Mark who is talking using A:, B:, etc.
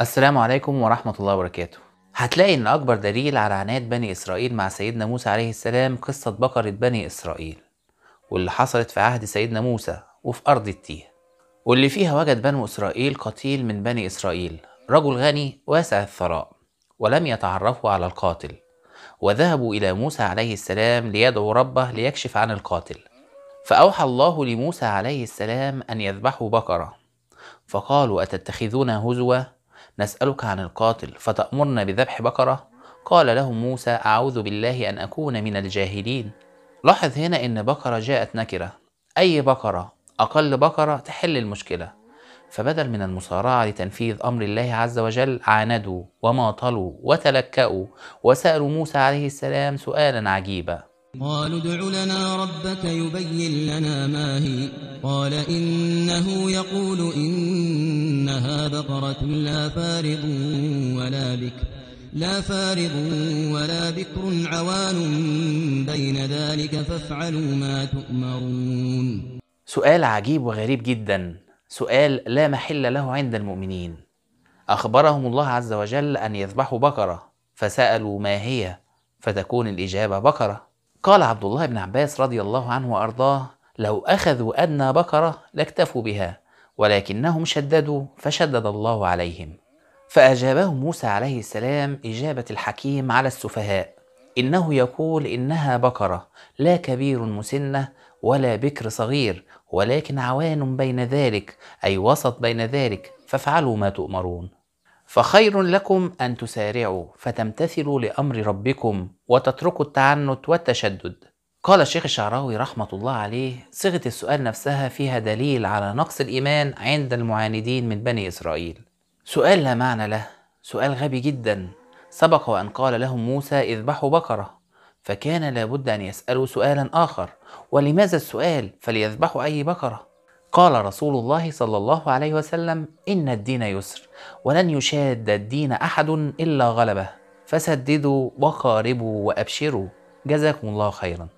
A: السلام عليكم ورحمة الله وبركاته هتلاقي ان اكبر دليل على عناد بني اسرائيل مع سيدنا موسى عليه السلام قصة بقرة بني اسرائيل واللي حصلت في عهد سيدنا موسى وفي ارض التيه واللي فيها وجد بنو اسرائيل قتيل من بني اسرائيل رجل غني واسع الثراء ولم يتعرفوا على القاتل وذهبوا الى موسى عليه السلام ليدعو ربه ليكشف عن القاتل فاوحى الله لموسى عليه السلام ان يذبحوا بقره فقالوا اتتخذون هزوه نسألك عن القاتل فتأمرنا بذبح بقرة قال له موسى أعوذ بالله أن أكون من الجاهلين لاحظ هنا أن بقرة جاءت نكرة أي بقرة أقل بقرة تحل المشكلة فبدل من المصارعة لتنفيذ أمر الله عز وجل عاندوا وماطلوا وتلكأوا وسألوا موسى عليه السلام سؤالا عجيبا
B: قالوا ادع لنا ربك يبين لنا ما هي قال إنه يقول إن بقرة لا فارض ولا بكر لا فارض ولا بكر عوان بين ذلك فافعلوا ما تؤمرون
A: سؤال عجيب وغريب جدا سؤال لا محل له عند المؤمنين أخبرهم الله عز وجل أن يذبحوا بقرة فسألوا ما هي فتكون الإجابة بقرة قال عبد الله بن عباس رضي الله عنه وأرضاه لو أخذوا أدنى بقرة لاكتفوا بها ولكنهم شددوا فشدد الله عليهم فأجابهم موسى عليه السلام إجابة الحكيم على السفهاء إنه يقول إنها بقرة لا كبير مسنة ولا بكر صغير ولكن عوان بين ذلك أي وسط بين ذلك فافعلوا ما تؤمرون فخير لكم أن تسارعوا فتمتثلوا لأمر ربكم وتتركوا التعنت والتشدد قال الشيخ الشعراوي رحمة الله عليه صيغة السؤال نفسها فيها دليل على نقص الإيمان عند المعاندين من بني إسرائيل سؤال لا معنى له سؤال غبي جدا سبق وأن قال لهم موسى اذبحوا بقرة فكان لابد أن يسألوا سؤالا آخر ولماذا السؤال فليذبحوا أي بقرة قال رسول الله صلى الله عليه وسلم إن الدين يسر ولن يشاد الدين أحد إلا غلبه فسددوا وقاربوا وأبشروا جزاكم الله خيراً